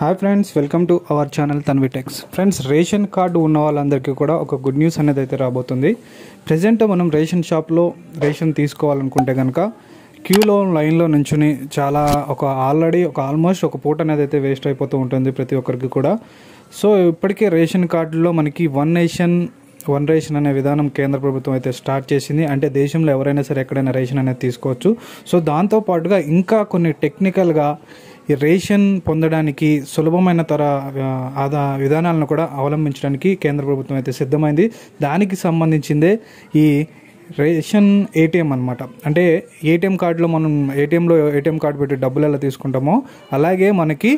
hi friends welcome to our channel Tanvi Techs friends ration card ఉన్న వాళ్ళందరికీ కూడా ఒక గుడ్ న్యూస్ అనేది అయితే రాబోతుంది ప్రజెంట్ మనం రేషన్ షాప్లో రేషన్ తీసుకోవాలనుకుంటే కనుక క్యూలో లైన్లో నుంచుని చాలా ఒక ఆల్రెడీ ఒక ఆల్మోస్ట్ ఒక పూట అనేది అయితే వేస్ట్ అయిపోతూ ఉంటుంది ప్రతి ఒక్కరికి కూడా సో ఇప్పటికే రేషన్ కార్డులో మనకి వన్ నేషన్ వన్ రేషన్ అనే విధానం కేంద్ర ప్రభుత్వం అయితే స్టార్ట్ చేసింది అంటే దేశంలో ఎవరైనా సరే ఎక్కడైనా రేషన్ అనేది తీసుకోవచ్చు సో దాంతోపాటుగా ఇంకా కొన్ని టెక్నికల్గా ఈ రేషన్ పొందడానికి సులభమైన తర ఆదా విధానాలను కూడా అవలంబించడానికి కేంద్ర ప్రభుత్వం అయితే సిద్ధమైంది దానికి సంబంధించిందే ఈ రేషన్ ఏటీఎం అనమాట అంటే ఏటీఎం కార్డులో మనం ఏటీఎంలో ఏటీఎం కార్డు పెట్టి డబ్బులు ఎలా తీసుకుంటామో అలాగే మనకి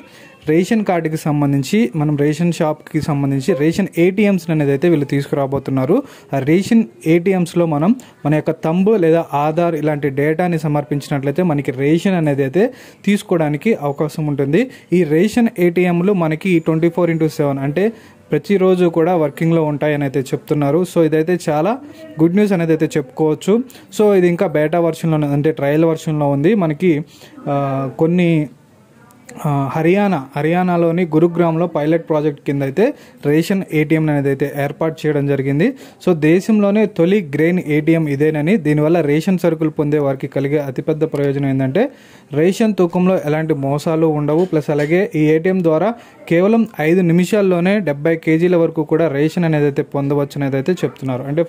రేషన్ కార్డుకి సంబంధించి మనం రేషన్ షాప్కి సంబంధించి రేషన్ ఏటీఎంస్ అనేది అయితే వీళ్ళు తీసుకురాబోతున్నారు ఆ రేషన్ ఏటీఎంస్లో మనం మన యొక్క తంబు లేదా ఆధార్ ఇలాంటి డేటాని సమర్పించినట్లయితే మనకి రేషన్ అనేది అయితే తీసుకోవడానికి అవకాశం ఉంటుంది ఈ రేషన్ ఏటీఎంలు మనకి ట్వంటీ ఫోర్ ఇంటూ సెవెన్ అంటే ప్రతిరోజు కూడా వర్కింగ్లో ఉంటాయని అయితే చెప్తున్నారు సో ఇదైతే చాలా గుడ్ న్యూస్ అనేది అయితే చెప్పుకోవచ్చు సో ఇది ఇంకా బేటా వర్షన్లో అంటే ట్రయల్ వర్షన్లో ఉంది మనకి కొన్ని హర్యానా హర్యానాలోని గురుగ్రామ్లో పైలట్ ప్రాజెక్ట్ కింద అయితే రేషన్ ఏటీఎం అనేది అయితే ఏర్పాటు చేయడం జరిగింది సో దేశంలోనే తొలి గ్రెయిన్ ఏటీఎం ఇదేనని దీనివల్ల రేషన్ సరుకులు పొందే వారికి కలిగే అతిపెద్ద ప్రయోజనం ఏంటంటే రేషన్ తూకంలో ఎలాంటి మోసాలు ఉండవు ప్లస్ అలాగే ఈ ఏటీఎం ద్వారా కేవలం ఐదు నిమిషాల్లోనే డెబ్బై కేజీల వరకు కూడా రేషన్ అనేది అయితే పొందవచ్చు అనేది అయితే చెప్తున్నారు అంటే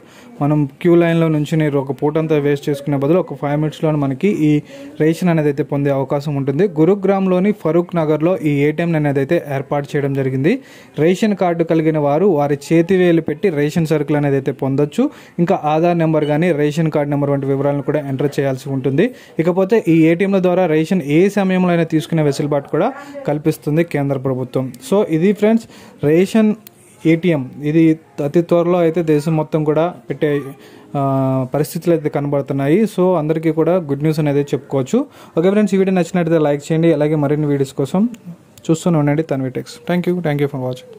మనం క్యూ లైన్లో నుంచి మీరు ఒక పూటంతా వేస్ట్ చేసుకునే బదులు ఒక ఫైవ్ మినిట్స్లో మనకి ఈ రేషన్ అనేది అయితే పొందే అవకాశం ఉంటుంది గురుగ్రామ్లోని ఫరు ఫరూక్ నగర్లో ఈ ఏటీఎం అనేది అయితే ఏర్పాటు చేయడం జరిగింది రేషన్ కార్డు కలిగిన వారు వారి వేలు పెట్టి రేషన్ సరుకులు అనేది అయితే పొందొచ్చు ఇంకా ఆధార్ నెంబర్ కానీ రేషన్ కార్డు నెంబర్ వంటి వివరాలను కూడా ఎంటర్ చేయాల్సి ఉంటుంది ఇకపోతే ఈ ఏటీఎంల ద్వారా రేషన్ ఏ సమయంలో అయినా తీసుకునే వెసులుబాటు కూడా కల్పిస్తుంది కేంద్ర ప్రభుత్వం సో ఇది ఫ్రెండ్స్ రేషన్ ఏటీఎం ఇది అతి త్వరలో అయితే దేశం మొత్తం కూడా పెట్టే పరిస్థితులు అయితే కనబడుతున్నాయి సో అందరికీ కూడా గుడ్ న్యూస్ అనేది చెప్పుకోవచ్చు ఓకే ఫ్రెండ్స్ ఈ వీడియో నచ్చినట్లయితే లైక్ చేయండి అలాగే మరిన్ని వీడియోస్ కోసం చూస్తూనే ఉండండి Tanvi Techs thank you thank you for watching